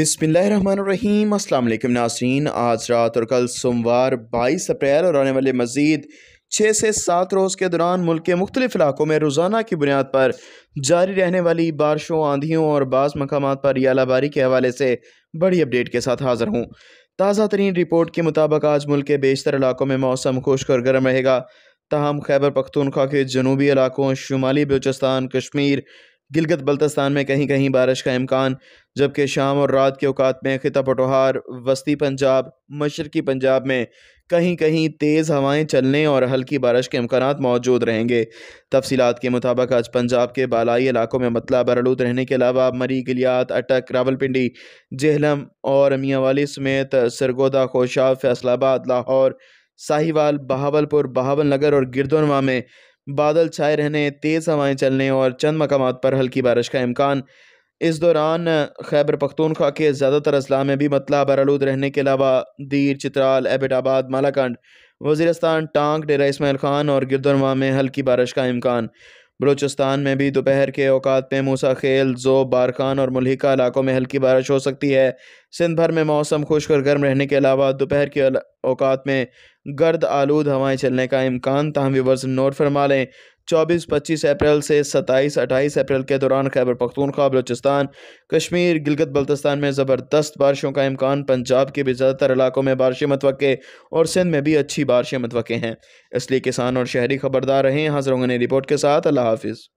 अस्सलाम वालेकुम नासरीन आज रात और कल सोमवार 22 अप्रैल और आने वाले मज़ीद छः से सात रोज़ के दौरान मुल्क के मुख्तलिफ इलाकों में रोज़ाना की बुनियाद पर जारी रहने वाली बारिशों आंधियों और बाज़ मकाम पर यालाबारी के हवाले से बड़ी अपडेट के साथ हाज़िर हूँ ताज़ा तरीन रिपोर्ट के मुताबिक आज मुल्क के बेशतर इलाकों में मौसम खुश्क और गर्म रहेगा तहम खैबर पख्तूनख्वा के जनूबी इलाकों शुमाली बलूचिस्तान कश्मीर गिलगत बल्तस्तान में कहीं कहीं बारिश का इम्कान जबकि शाम और रात के अवकात में खिता पटोहार वस्ती पंजाब मशरकी पंजाब में कहीं कहीं तेज़ हवाएं चलने और हल्की बारिश के इम्कान मौजूद रहेंगे तफसीत के मुताबिक आज पंजाब के बालाई इलाकों में मतला बरलूद रहने के अलावा मरी गलियात अटक रावलपिंडी जहलम और मियाँवाली समेत सरगोदा खोशाब फैसलाबाद लाहौर साहिवाल बहावलपुर बहावल नगर और गिरदोनवा में बादल छाए रहने तेज़ हवाएं चलने और चंद मकाम पर हल्की बारिश का इम्कान इस दौरान खैबर पख्तूनख्वा के ज़्यादातर अजला में भी मतला बरआलूद रहने के अलावा दीर चित्राल एबटाबाद मालाकंड वजीरस्तान टांग डेरा इसमाइल खान और गिरदरमा में हल्की बारिश का इम्कान बलूचिस्तान में भी दोपहर के अवकात में मूसा खेल जो बारखान और मलिका इलाकों में हल्की बारिश हो सकती है सिंध भर में मौसम खुश्क और गर्म रहने के अलावा दोपहर के अवकात में गर्द आलूद हवाएं चलने का इम्कान तहम वर्स नोट फरमा लें चौबीस पच्चीस अप्रैल से सत्ताईस अट्ठाईस अप्रैल के दौरान खैबर पख्तूनख्वा बलोचिस्तान कश्मीर गिलगत बल्तिस्तान में ज़बरदस्त बारिशों का इम्कान पंजाब के भी ज़्यादातर इलाकों में बारिशें मतवक़ और सिंध में भी अच्छी बारिशें मतवक़ हैं इसलिए किसान और शहरी खबरदार रहें हाजिर होंगे रिपोर्ट के साथ अल्लाह हाफिज़